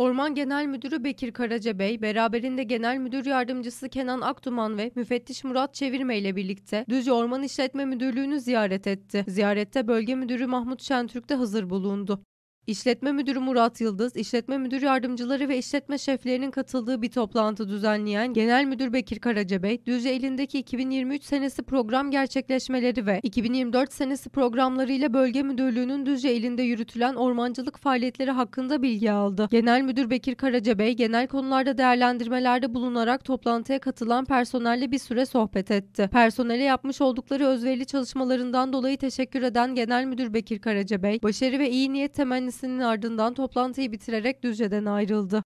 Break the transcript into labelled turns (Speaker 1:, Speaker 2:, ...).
Speaker 1: Orman Genel Müdürü Bekir Karacabey, beraberinde Genel Müdür Yardımcısı Kenan Aktuman ve müfettiş Murat Çevirme ile birlikte Düzce Orman İşletme Müdürlüğü'nü ziyaret etti. Ziyarette Bölge Müdürü Mahmut Şentürk de hazır bulundu. İşletme Müdürü Murat Yıldız, işletme müdür yardımcıları ve işletme şeflerinin katıldığı bir toplantı düzenleyen Genel Müdür Bekir Karacabey, Düzce elindeki 2023 senesi program gerçekleşmeleri ve 2024 senesi programlarıyla Bölge Müdürlüğü'nün Düzce elinde yürütülen ormancılık faaliyetleri hakkında bilgi aldı. Genel Müdür Bekir Karacabey, genel konularda değerlendirmelerde bulunarak toplantıya katılan personelle bir süre sohbet etti. Personele yapmış oldukları özverili çalışmalarından dolayı teşekkür eden Genel Müdür Bekir Karacabey, başarı ve iyi niyet temenni kendisinin ardından toplantıyı bitirerek Düzce'den ayrıldı.